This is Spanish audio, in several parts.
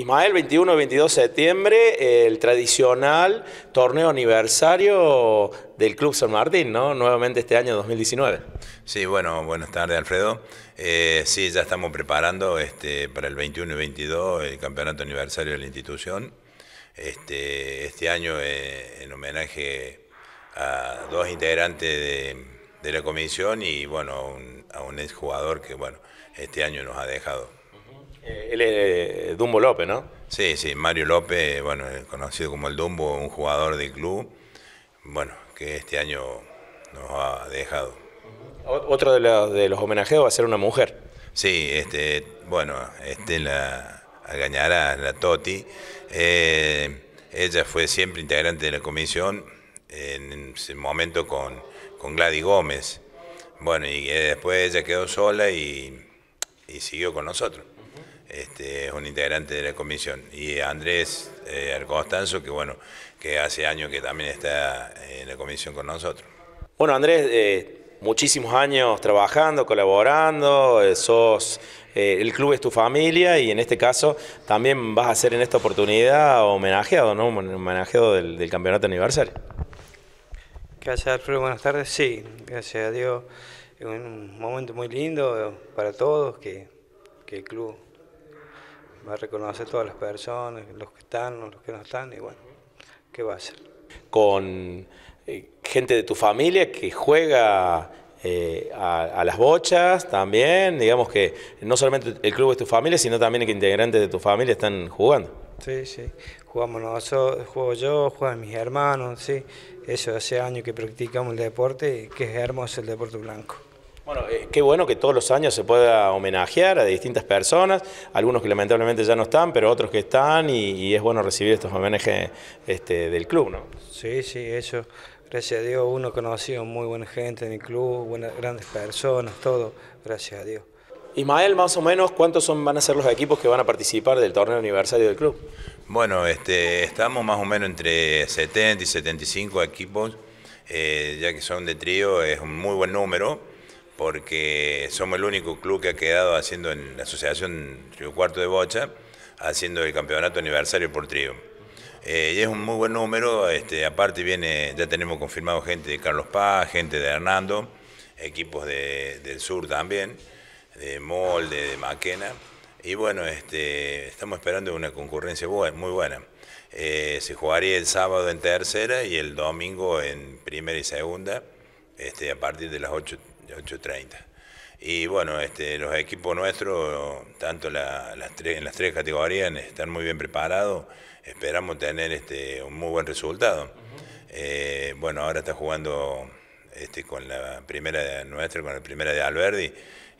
Ismael, 21 y 22 de septiembre, el tradicional torneo aniversario del Club San Martín, ¿no? Nuevamente este año 2019. Sí, bueno, buenas tardes, Alfredo. Eh, sí, ya estamos preparando este, para el 21 y 22 el campeonato aniversario de la institución. Este, este año, eh, en homenaje a dos integrantes de, la comisión y, bueno, a un exjugador que, bueno, este año nos ha dejado. Eh, él es Dumbo López, ¿no? Sí, sí, Mario López, bueno, conocido como el Dumbo, un jugador del club, bueno, que este año nos ha dejado. Otro de, los, de homenajeos va a ser una mujer. Sí, este, bueno, Estela a la Toti, eh, ella fue siempre integrante de la comisión, en ese momento con, con Gladys Gómez. Bueno, y eh, después ella quedó sola y siguió con nosotros. Este, es un integrante de la comisión. Y Andrés eh, que bueno, que hace años que también está en la comisión con nosotros. Bueno, Andrés, eh, muchísimos años trabajando, colaborando, eh, sos, eh, el club es tu familia y en este caso también vas a ser en esta oportunidad homenajeado, ¿no? homenajeado del, campeonato aniversario. Gracias, Alfredo. Buenas tardes. Sí, gracias a Dios. Un momento muy lindo para todos que el club va a reconocer todas las personas, los que están, los que no están, y bueno, ¿qué va a hacer? Con eh, gente de tu familia que juega eh, a, las bochas también, digamos que no solamente el club es tu familia, sino también que integrantes de tu familia están jugando. Sí, sí, jugamos nosotros, juego yo, juegan mis hermanos, sí, eso hace años que practicamos el deporte, que es hermoso el deporte blanco. Bueno, eh, qué bueno que todos los años se pueda homenajear a distintas personas, algunos que lamentablemente ya no están, pero otros que están y, es bueno recibir estos homenajes este, del club, ¿no? Sí, sí, eso. Gracias a Dios uno conocido muy buena gente en el club, buenas, grandes personas, todo, gracias a Dios. Ismael, más o menos, ¿cuántos son, van a ser los equipos que van a participar del torneo aniversario del club? Bueno, este, estamos más o menos entre 70 y 75 equipos, eh, ya que son de trío, es un muy buen número porque somos el único club que ha quedado haciendo en la Asociación Trio Cuarto de Bocha, haciendo el campeonato aniversario por trío. Eh, y es un muy buen número, este, aparte viene, ya tenemos confirmado gente de Carlos Paz, gente de Hernando, equipos del sur también, de Molde, de Maquena. Y bueno, este, estamos esperando una concurrencia muy buena. Eh, se jugaría el sábado en tercera y el domingo en primera y segunda, este, a partir de las 8, 8.30. Y bueno, este, los equipos nuestros, tanto en las tres categorías, están muy bien preparados. Esperamos tener este, un muy buen resultado. Eh, bueno, ahora está jugando este, con la primera de nuestra, con la primera de Alberdi,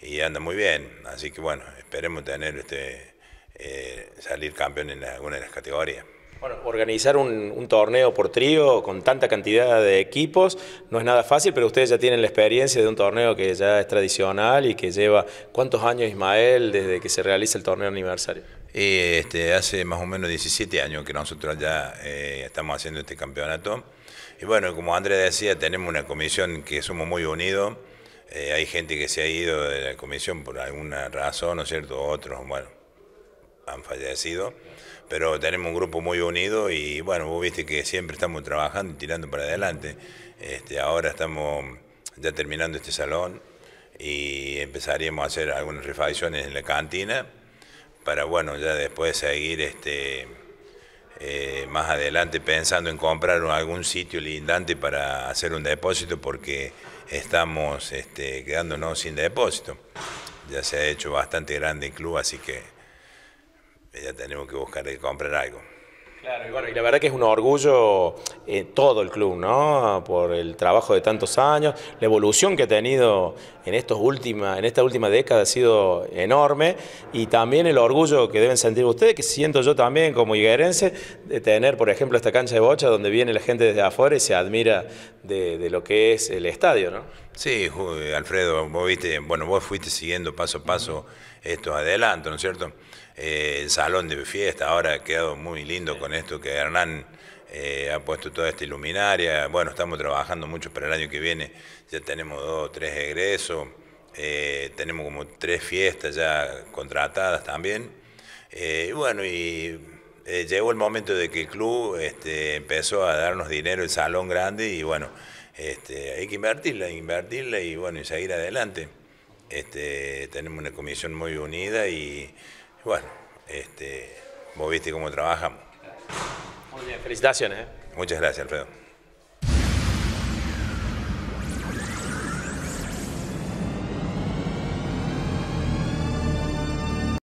y anda muy bien. Así que bueno, esperemos tener eh, salir campeón en alguna de las categorías. Bueno, organizar un, torneo por trío con tanta cantidad de equipos no es nada fácil, pero ustedes ya tienen la experiencia de un torneo que ya es tradicional y que lleva cuántos años Ismael desde que se realiza el torneo aniversario. este, hace más o menos 17 años que nosotros ya eh, estamos haciendo este campeonato. Y bueno, como Andrés decía, tenemos una comisión que somos muy unidos. Eh, hay gente que se ha ido de la comisión por alguna razón, ¿no es cierto? Otros, bueno, han fallecido, pero tenemos un grupo muy unido y bueno, vos viste que siempre estamos trabajando y tirando para adelante. Este, ahora estamos ya terminando este salón y empezaríamos a hacer algunas refacciones en la cantina para bueno, ya después seguir este eh, más adelante pensando en comprar algún sitio lindante para hacer un depósito porque estamos este, quedándonos sin depósito. Ya se ha hecho bastante grande el club, así que ya tenemos que buscar y comprar algo. Claro, y bueno, y la verdad que es un orgullo eh, todo el club, ¿no? Por el trabajo de tantos años, la evolución que ha tenido en, estos última, en esta última década ha sido enorme y también el orgullo que deben sentir ustedes, que siento yo también como higuerense, de tener, por ejemplo, esta cancha de bocha donde viene la gente desde afuera y se admira de lo que es el estadio, ¿no? Sí, eh, Alfredo, vos viste, bueno, vos fuiste siguiendo paso a paso estos adelantos, ¿no es cierto? Eh, el salón de fiesta ahora ha quedado muy lindo con esto que Hernán eh, ha puesto toda esta iluminaria. Bueno, estamos trabajando mucho para el año que viene, ya tenemos dos, tres egresos, tenemos como tres fiestas ya contratadas también. y bueno, y llegó el momento de que el club este, empezó a darnos dinero, el salón grande, y bueno. Este, hay que invertirla, invertirla y bueno, y seguir adelante. Este, tenemos una comisión muy unida y bueno, este, vos viste cómo trabajamos. Muy bien, felicitaciones. ¿eh? Muchas gracias, Alfredo.